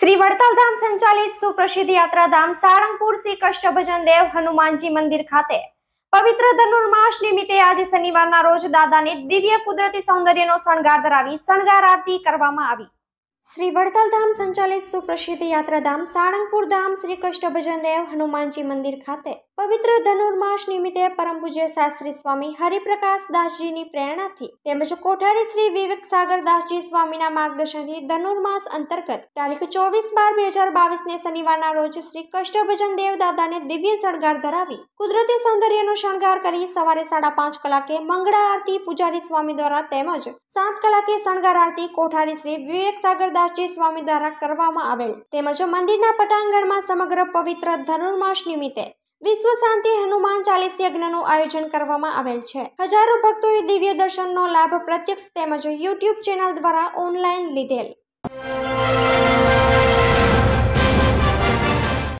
શ્રી વડતાલધામ સંચાલિત સુપ્રસિદ્ધ યાત્રાધામ સારંગપુર શ્રી કષ્ટભજન દેવ હનુમાનજી મંદિર ખાતે પવિત્ર ધનુર્માસ નિમિત્તે આજે શનિવારના રોજ દાદાને દિવ્ય કુદરતી સૌંદર્યનો શણગાર ધરાવી શણગાર આરતી કરવામાં આવી શ્રી વડતાલધામ સંચાલિત સુપ્રસિદ્ધ યાત્રાધામ સારંગપુર ધામ શ્રી કષ્ટભજન દેવ હનુમાનજી મંદિર ખાતે પવિત્ર ધનુર્માસ નિમિત્તે પરમ પૂજ્ય શાસ્ત્રી સ્વામી હરિપ્રકાશ દાસજીની પ્રેરણાથી તેમજ કોઠારી શ્રી વિવેક સાગર દાસજી સ્વામીના માર્ગદર્શનથી ધનુર્માસ અંતર્ગત તારીખ ચોવીસ બાર બે હજાર બાવીસને શનિવારના રોજ શ્રી કષ્ટભજન દેવદાદાને દિવ્ય શણગાર ધરાવી કુદરતી સૌંદર્યનો શણગાર કરી સવારે સાડા પાંચ કલાકે મંગળા આરતી પૂજારી સ્વામી દ્વારા તેમજ સાત કલાકે શણગાર આરતી કોઠારી શ્રી વિવેક સાગર દાસજી સ્વામી દ્વારા કરવામાં આવેલ તેમજ મંદિરના પટાંગણમાં સમગ્ર પવિત્ર ધનુર્માસ નિમિત્તે વિશ્વ શાંતિ હનુમાન ચાલીસ યજ્ઞનું આયોજન કરવામાં આવેલ છે હજારો ભક્તોએ દિવ્ય દર્શનનો લાભ પ્રત્યક્ષ તેમજ યુટ્યુબ ચેનલ દ્વારા ઓનલાઈન લીધેલ